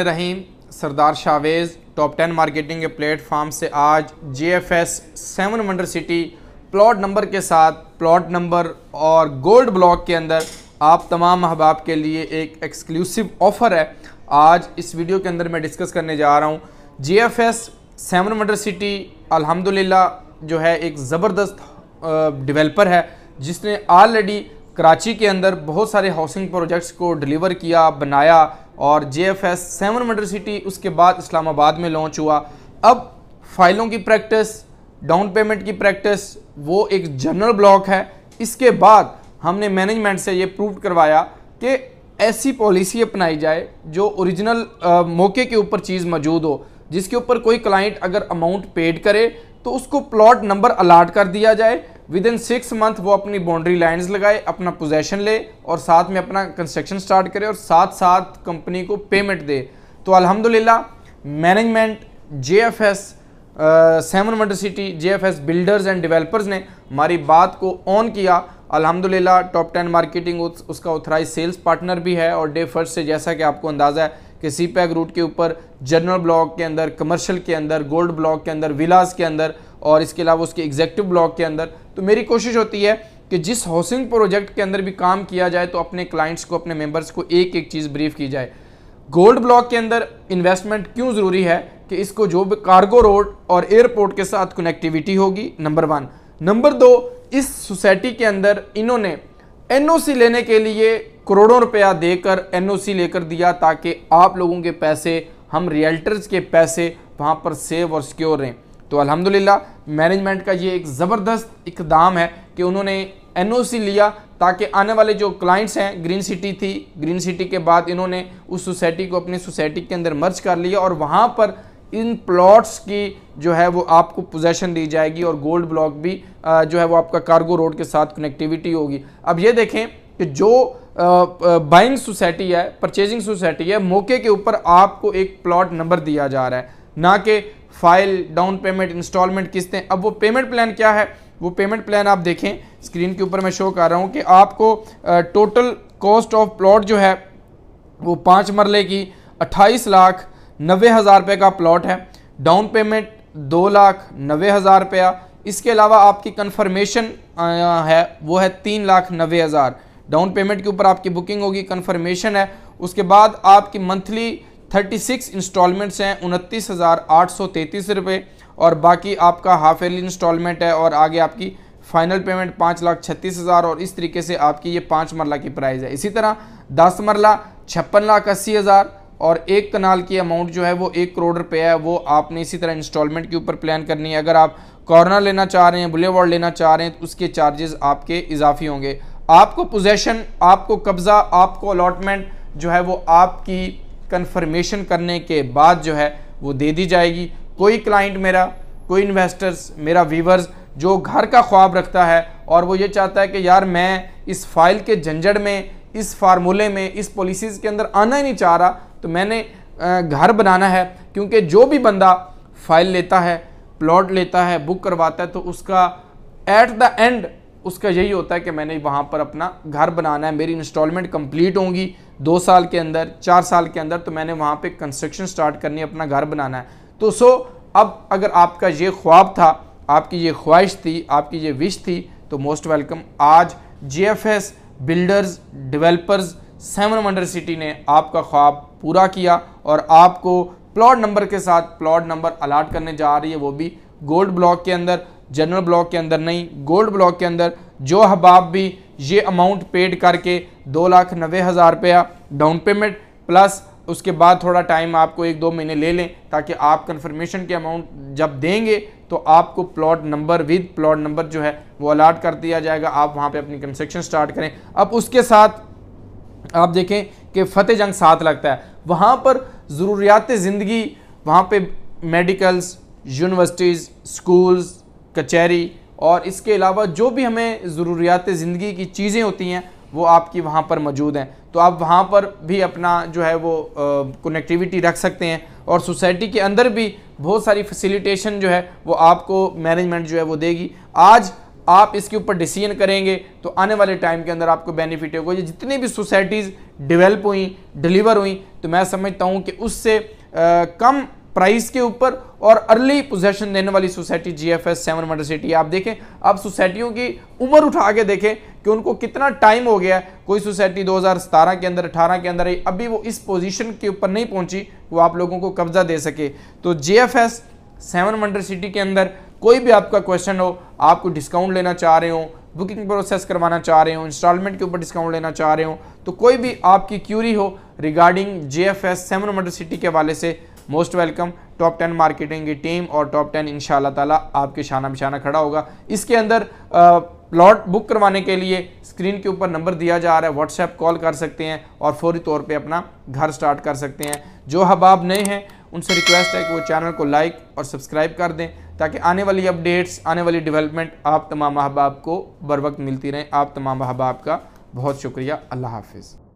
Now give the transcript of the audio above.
रहीम Sardar Shavez top ten marketing के platform से आज J F S seven wonder city plot number के साथ प्लॉट नंबर और गोल्ड ब्लॉक के अंदर आप तमाम अहबाब के लिए एक एक्सक्लूसिव ऑफ़र है आज इस वीडियो के अंदर मैं डिस्कस करने जा रहा हूँ J F S seven wonder city अलहमदिल्ला जो है एक ज़बरदस्त डिवेलपर है जिसने ऑलरेडी कराची के अंदर बहुत सारे हाउसिंग प्रोजेक्ट्स को डिलीवर किया बनाया और J F S seven wonder city उसके बाद इस्लामाबाद में लॉन्च हुआ अब फाइलों की प्रैक्टिस डाउन पेमेंट की प्रैक्टिस वो एक जनरल ब्लॉक है इसके बाद हमने मैनेजमेंट से ये प्रूव करवाया कि ऐसी पॉलिसी अपनाई जाए जो ओरिजिनल मौके के ऊपर चीज़ मौजूद हो जिसके ऊपर कोई क्लाइंट अगर अमाउंट पेड करे तो उसको प्लॉट नंबर अलाट कर दिया जाए विद इन सिक्स मंथ वो अपनी बाउंड्री लाइंस लगाए अपना पोजेशन ले और साथ में अपना कंस्ट्रक्शन स्टार्ट करे और साथ साथ कंपनी को पेमेंट दे तो अल्हम्दुलिल्लाह management J F S seven wonder city J F S builders and developers ने हमारी बात को ऑन किया अल्हम्दुलिल्लाह टॉप टेन मार्केटिंग उस, उसका ऑथराइज सेल्स पार्टनर भी है और डे फर्स्ट से जैसा कि आपको अंदाज़ा है कि सी पैक रूट के ऊपर जनरल ब्लॉक के अंदर कमर्शल के अंदर गोल्ड ब्लॉक के अंदर विलास के अंदर और इसके अलावा उसके एग्जेक्टिव ब्लॉक के अंदर तो मेरी कोशिश होती है कि जिस हाउसिंग प्रोजेक्ट के अंदर भी काम किया जाए तो अपने क्लाइंट्स को अपने मेंबर्स को एक एक चीज़ ब्रीफ की जाए गोल्ड ब्लॉक के अंदर इन्वेस्टमेंट क्यों ज़रूरी है कि इसको जो भी कार्गो रोड और एयरपोर्ट के साथ कनेक्टिविटी होगी नंबर वन नंबर दो इस सोसाइटी के अंदर इन्होंने एन लेने के लिए करोड़ों रुपया देकर एन लेकर दिया ताकि आप लोगों के पैसे हम रियल्टर्स के पैसे वहाँ पर सेव और सिक्योर रहें तो अल्हम्दुलिल्लाह मैनेजमेंट का ये एक ज़बरदस्त इकदाम है कि उन्होंने एन लिया ताकि आने वाले जो क्लाइंट्स हैं ग्रीन सिटी थी ग्रीन सिटी के बाद इन्होंने उस सोसाइटी को अपनी सोसाइटी के अंदर मर्ज कर लिया और वहाँ पर इन प्लॉट्स की जो है वो आपको पोजेशन दी जाएगी और गोल्ड ब्लॉक भी जो है वो आपका कार्गो रोड के साथ कनेक्टिविटी होगी अब ये देखें कि जो बाइंग सोसाइटी है परचेजिंग सोसाइटी है मौके के ऊपर आपको एक प्लॉट नंबर दिया जा रहा है ना कि फाइल डाउन पेमेंट इंस्टॉलमेंट किस्तें अब वो पेमेंट प्लान क्या है वो पेमेंट प्लान आप देखें स्क्रीन के ऊपर मैं शो कर रहा हूँ कि आपको टोटल कॉस्ट ऑफ प्लॉट जो है वो पाँच मरले की अट्ठाईस लाख नबे हज़ार रुपये का प्लॉट है डाउन पेमेंट दो लाख नबे हज़ार रुपया इसके अलावा आपकी कन्फर्मेशन है वो है तीन लाख नबे हज़ार डाउन पेमेंट के ऊपर आपकी बुकिंग होगी कन्फर्मेशन है उसके बाद आपकी मंथली 36 इंस्टॉलमेंट्स हैं उनतीस हज़ार आठ सौ तैंतीस रुपये और बाकी आपका हाफ एयरली इंस्टॉलमेंट है और आगे आपकी फाइनल पेमेंट पाँच लाख छत्तीस हज़ार और इस तरीके से आपकी ये पाँच मरला की प्राइस है इसी तरह दस मरला छप्पन लाख अस्सी हज़ार और एक कनाल की अमाउंट जो है वो एक करोड़ रुपए है वो आपने इसी तरह इंस्टॉलमेंट के ऊपर प्लान करनी है अगर आप कॉर्नर लेना चाह रहे हैं बुलेवर्ड लेना चाह रहे हैं तो उसके चार्जेस आपके इजाफी होंगे आपको पोजेशन आपको कब्ज़ा आपको अलॉटमेंट जो है वो आपकी कन्फर्मेशन करने के बाद जो है वो दे दी जाएगी कोई क्लाइंट मेरा कोई इन्वेस्टर्स मेरा व्यूवर्स जो घर का ख्वाब रखता है और वो ये चाहता है कि यार मैं इस फाइल के झंझट में इस फार्मूले में इस पॉलिसीज़ के अंदर आना ही नहीं चाह रहा तो मैंने घर बनाना है क्योंकि जो भी बंदा फाइल लेता है प्लॉट लेता है बुक करवाता है तो उसका एट द एंड उसका यही होता है कि मैंने वहाँ पर अपना घर बनाना है मेरी इंस्टॉलमेंट कंप्लीट होंगी दो साल के अंदर चार साल के अंदर तो मैंने वहाँ पे कंस्ट्रक्शन स्टार्ट करनी है अपना घर बनाना है तो सो अब अगर आपका ये ख्वाब था आपकी ये ख्वाहिश थी आपकी ये विश थी तो मोस्ट वेलकम आज J builders developers seven wonder city ने आपका ख्वाब पूरा किया और आपको प्लॉट नंबर के साथ प्लॉट नंबर अलाट करने जा रही है वो भी गोल्ड ब्लॉक के अंदर जनरल ब्लॉक के अंदर नहीं गोल्ड ब्लॉक के अंदर जो हबाब भी ये अमाउंट पेड करके दो लाख नबे हज़ार रुपया डाउन पेमेंट प्लस उसके बाद थोड़ा टाइम आपको एक दो महीने ले लें ताकि आप कन्फर्मेशन के अमाउंट जब देंगे तो आपको plot number with plot number जो है वो अलाट कर दिया जाएगा आप वहाँ पर अपनी कंस्ट्रक्शन स्टार्ट करें अब उसके साथ आप देखें कि फतेह जंग साथ लगता है वहाँ पर ज़रूरियात ज़िंदगी वहाँ पर मेडिकल्स यूनिवर्सिटीज़ स्कूल्स कचहरी और इसके अलावा जो भी हमें ज़रूरियात ज़िंदगी की चीज़ें होती हैं वो आपकी वहाँ पर मौजूद हैं तो आप वहाँ पर भी अपना जो है वो कनेक्टिविटी रख सकते हैं और सोसाइटी के अंदर भी बहुत सारी फैसिलिटेशन जो है वो आपको मैनेजमेंट जो है वो देगी आज आप इसके ऊपर डिसीजन करेंगे तो आने वाले टाइम के अंदर आपको बेनिफिट होगा ये जितनी भी सोसाइटीज़ डेवलप हुई डिलीवर हुई तो मैं समझता हूँ कि उससे आ, कम प्राइस के ऊपर और अर्ली पोजेशन देने वाली society J F S seven wonder city आप देखें आप सोसाइटियों की उम्र उठा के देखें कि उनको कितना टाइम हो गया कोई सोसाइटी 2017 के अंदर 18 के अंदर अभी वो इस पोजीशन के ऊपर नहीं पहुंची वो आप लोगों को कब्जा दे सके तो J F S seven wonder city के अंदर कोई भी आपका क्वेश्चन हो आपको डिस्काउंट लेना चाह रहे हो बुकिंग प्रोसेस करवाना चाह रहे हो इंस्टॉलमेंट के ऊपर डिस्काउंट लेना चाह रहे हो तो कोई भी आपकी क्यूरी हो regarding J F S seven city के हवाले से most welcome top ten marketing की टीम और टॉप टेन इन ताला आपके शाना बिशाना खड़ा होगा इसके अंदर प्लॉट बुक करवाने के लिए स्क्रीन के ऊपर नंबर दिया जा रहा है व्हाट्सएप कॉल कर सकते हैं और फौरी तौर पे अपना घर स्टार्ट कर सकते हैं जो हबाब नए हैं उनसे रिक्वेस्ट है कि वो चैनल को लाइक और सब्सक्राइब कर दें ताकि आने वाली अपडेट्स आने वाली डेवलपमेंट आप तमाम अहबाब को बर वक्त मिलती रहें आप तमाम अहबाब का बहुत शुक्रिया अल्लाह हाफिज़